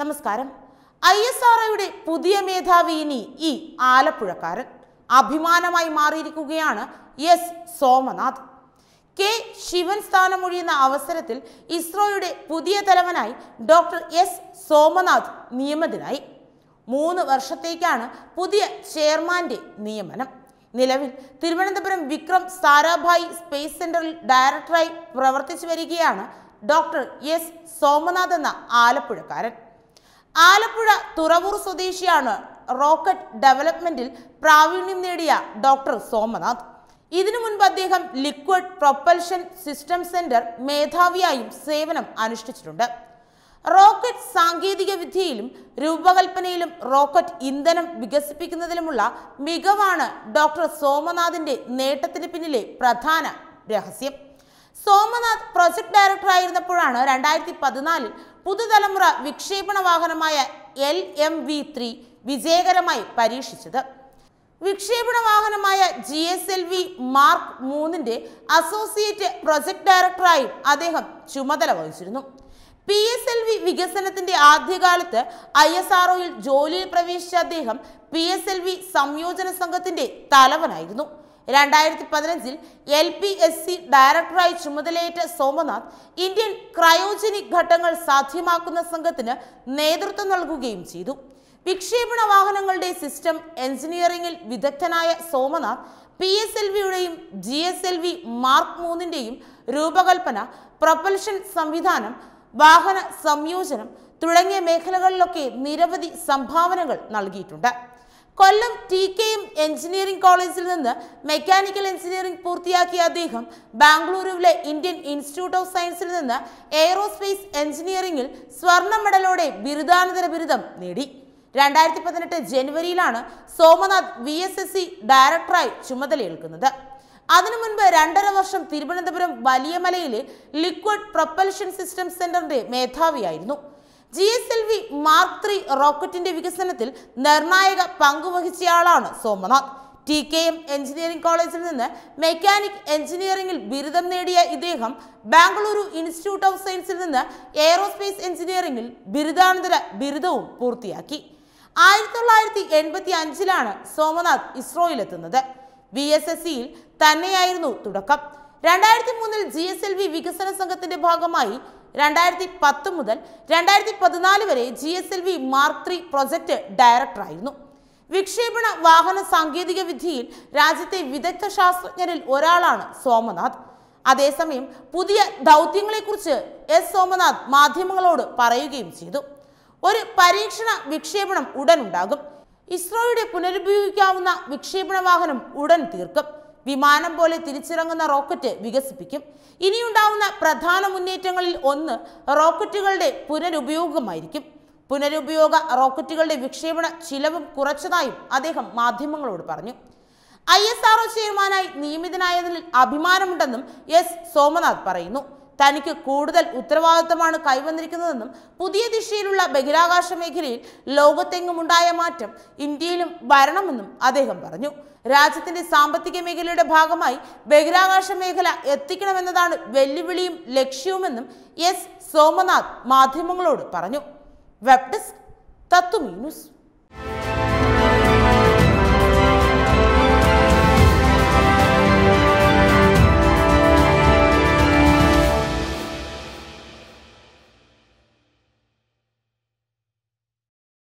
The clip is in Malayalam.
നമസ്കാരം ഐ എസ് ആർ ഒയുടെ പുതിയ മേധാവി ഇനി ഈ ആലപ്പുഴക്കാരൻ അഭിമാനമായി മാറിയിരിക്കുകയാണ് എസ് സോമനാഥ് കെ ശിവൻ സ്ഥാനമൊഴിയുന്ന അവസരത്തിൽ ഇസ്രോയുടെ പുതിയ തലവനായി ഡോക്ടർ എസ് സോമനാഥ് നിയമിതനായി മൂന്ന് വർഷത്തേക്കാണ് പുതിയ ചെയർമാന്റെ നിയമനം നിലവിൽ തിരുവനന്തപുരം വിക്രം സാരാഭായ് സ്പേസ് സെന്ററിൽ ഡയറക്ടറായി പ്രവർത്തിച്ചു വരികയാണ് ഡോക്ടർ എസ് സോമനാഥ് എന്ന ആലപ്പുഴക്കാരൻ ആലപ്പുഴ തുറവൂർ സ്വദേശിയാണ് റോക്കറ്റ് ഡെവലപ്മെന്റിൽ പ്രാവീണ്യം നേടിയ ഡോക്ടർ സോമനാഥ് ഇതിനു മുൻപ് അദ്ദേഹം ലിക്വിഡ് പ്രൊപ്പൽഷൻ സിസ്റ്റം സെന്റർ മേധാവിയായും സേവനം അനുഷ്ഠിച്ചിട്ടുണ്ട് റോക്കറ്റ് സാങ്കേതിക വിദ്യയിലും രൂപകൽപ്പനയിലും റോക്കറ്റ് ഇന്ധനം വികസിപ്പിക്കുന്നതിലുമുള്ള മികവാണ് ഡോക്ടർ സോമനാഥിന്റെ നേട്ടത്തിന് പിന്നിലെ പ്രധാന രഹസ്യം സോമനാഥ് പ്രൊജക്ട് ആയിരുന്നപ്പോഴാണ് രണ്ടായിരത്തി പതിനാലിൽ പുതുതലമുറ വിക്ഷേപണ വാഹനമായ എൽ എം വി ത്രീ വിജയകരമായി പരീക്ഷിച്ചത് വിക്ഷേപണ വാഹനമായ G S L V mark മൂന്നിന്റെ അസോസിയേറ്റ് പ്രൊജക്ട് ഡയറക്ടറായും അദ്ദേഹം ചുമതല വഹിച്ചിരുന്നു പി എസ് എൽ വി വികസനത്തിന്റെ ആദ്യകാലത്ത് ഐ എസ് ആർഒയിൽ ജോലിയിൽ പ്രവേശിച്ച അദ്ദേഹം പി എസ് എൽ വി സംയോജന സംഘത്തിന്റെ തലവനായിരുന്നു രണ്ടായിരത്തി പതിനഞ്ചിൽ എൽ പി എസ് സി ഡയറക്ടറായി ചുമതലയേറ്റ സോമനാഥ് ഇന്ത്യൻ ക്രയോജനിക് ഘട്ടങ്ങൾ സാധ്യമാക്കുന്ന സംഘത്തിന് നേതൃത്വം നൽകുകയും ചെയ്തു വിക്ഷേപണ വാഹനങ്ങളുടെ സിസ്റ്റം എഞ്ചിനീയറിംഗിൽ വിദഗ്ധനായ സോമനാഥ് പി എസ് എൽ വിയുടെയും G S L V mark മൂന്നിൻ്റെയും രൂപകൽപ്പന പ്രൊപ്പൽഷൻ സംവിധാനം വാഹന സംയോജനം തുടങ്ങിയ മേഖലകളിലൊക്കെ നിരവധി സംഭാവനകൾ നൽകിയിട്ടുണ്ട് കൊല്ലം ടി കെയും എഞ്ചിനീയറിംഗ് കോളേജിൽ നിന്ന് മെക്കാനിക്കൽ എഞ്ചിനീയറിംഗ് പൂർത്തിയാക്കിയ അദ്ദേഹം ബാംഗ്ലൂരുവിലെ ഇന്ത്യൻ ഇൻസ്റ്റിറ്റ്യൂട്ട് ഓഫ് സയൻസിൽ നിന്ന് എയ്റോസ്പേസ് എഞ്ചിനീയറിംഗിൽ സ്വർണ്ണ മെഡലോടെ ബിരുദാനന്തര ബിരുദം നേടി രണ്ടായിരത്തി പതിനെട്ട് ജനുവരിയിലാണ് Somanath V S S C ഡയറക്ടറായി ചുമതലയേൽക്കുന്നത് അതിനു മുൻപ് രണ്ടര വർഷം തിരുവനന്തപുരം വലിയമലയിലെ ലിക്വിഡ് പ്രൊപ്പൽഷൻ സിസ്റ്റം സെന്ററിന്റെ മേധാവിയായിരുന്നു G S L V mark three റോക്കറ്റിന്റെ വികസനത്തിൽ നിർണായക പങ്കുവഹിച്ചയാളാണ് Somanath T K M engineering കോളേജിൽ നിന്ന് മെക്കാനിക് എഞ്ചിനീയറിംഗിൽ ബിരുദം നേടിയ ഇദ്ദേഹം ബാംഗ്ലൂരു ഇൻസ്റ്റിറ്റ്യൂട്ട് ഓഫ് സയൻസിൽ നിന്ന് എയറോസ്പേസ് എഞ്ചിനീയറിംഗിൽ ബിരുദാനന്തര ബിരുദവും പൂർത്തിയാക്കി ആയിരത്തി തൊള്ളായിരത്തി എൺപത്തി അഞ്ചിലാണ് സോമനാഥ് ഇസ്രോയിലെത്തുന്നത് വി എസ് എസ് സിയിൽ തന്നെയായിരുന്നു തുടക്കം രണ്ടായിരത്തി മൂന്നിൽ ജി എസ് എൽ വി വികസന സംഘത്തിന്റെ ഭാഗമായി രണ്ടായിരത്തി പത്ത് മുതൽ രണ്ടായിരത്തി പതിനാല് വരെ G S L V mark three project ഡയറക്ടറായിരുന്നു വിക്ഷേപണ വാഹന സാങ്കേതിക വിദ്യയിൽ രാജ്യത്തെ വിദഗ്ധ ശാസ്ത്രജ്ഞരിൽ ഒരാളാണ് സോമനാഥ് അതേസമയം പുതിയ ദൗത്യങ്ങളെക്കുറിച്ച് എസ് സോമനാഥ് മാധ്യമങ്ങളോട് പറയുകയും ചെയ്തു ഒരു പരീക്ഷണ വിക്ഷേപണം ഉടൻ ഉണ്ടാകും ഇസ്രോയുടെ പുനരുപയോഗിക്കാവുന്ന വിക്ഷേപണ വാഹനം ഉടൻ തീർക്കും വിമാനം പോലെ തിരിച്ചിറങ്ങുന്ന റോക്കറ്റ് വികസിപ്പിക്കും ഇനിയുണ്ടാവുന്ന പ്രധാന മുന്നേറ്റങ്ങളിൽ ഒന്ന് റോക്കറ്റുകളുടെ പുനരുപയോഗമായിരിക്കും പുനരുപയോഗ റോക്കറ്റുകളുടെ വിക്ഷേപണ ചിലവും കുറച്ചതായും അദ്ദേഹം മാധ്യമങ്ങളോട് പറഞ്ഞു ഐ എസ് ആർ ഒ ചെയർമാനായി നിയമിതനായതിൽ അഭിമാനമുണ്ടെന്നും എസ് സോമനാഥ് പറയുന്നു തനിക്ക് കൂടുതൽ ഉത്തരവാദിത്തമാണ് കൈവന്നിരിക്കുന്നതെന്നും പുതിയ ദിശയിലുള്ള ബഹിരാകാശ മേഖലയിൽ ലോകത്തെങ്ങുമുണ്ടായ മാറ്റം ഇന്ത്യയിലും വരണമെന്നും അദ്ദേഹം പറഞ്ഞു രാജ്യത്തിന്റെ സാമ്പത്തിക മേഖലയുടെ ഭാഗമായി ബഹിരാകാശ മേഖല എത്തിക്കണമെന്നതാണ് വെല്ലുവിളിയും ലക്ഷ്യവുമെന്നും എസ് സോമനാഥ് മാധ്യമങ്ങളോട് പറഞ്ഞു വെബ് ഡെസ്ക് തത്വമീ ന്യൂസ്